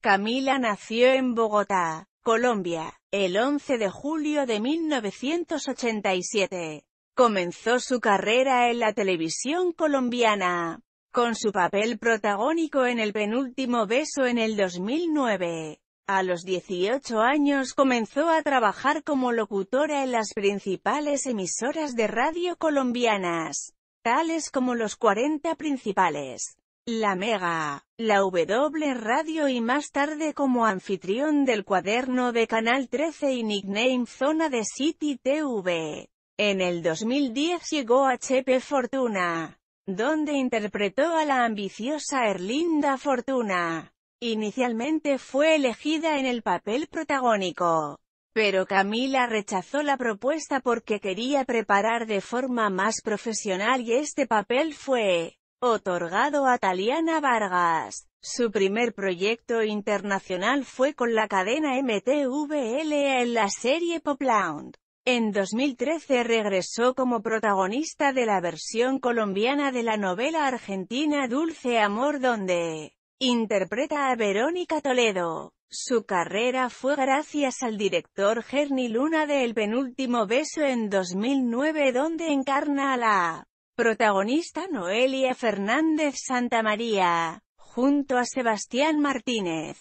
Camila nació en Bogotá, Colombia, el 11 de julio de 1987. Comenzó su carrera en la televisión colombiana, con su papel protagónico en El penúltimo beso en el 2009. A los 18 años comenzó a trabajar como locutora en las principales emisoras de radio colombianas, tales como los 40 principales la Mega, la W Radio y más tarde como anfitrión del cuaderno de Canal 13 y nickname Zona de City TV. En el 2010 llegó a Chepe Fortuna, donde interpretó a la ambiciosa Erlinda Fortuna. Inicialmente fue elegida en el papel protagónico. Pero Camila rechazó la propuesta porque quería preparar de forma más profesional y este papel fue Otorgado a Taliana Vargas. Su primer proyecto internacional fue con la cadena MTVL en la serie Popland. En 2013 regresó como protagonista de la versión colombiana de la novela argentina Dulce Amor donde interpreta a Verónica Toledo. Su carrera fue gracias al director Gerny Luna de El penúltimo beso en 2009 donde encarna a la Protagonista Noelia Fernández Santamaría, junto a Sebastián Martínez.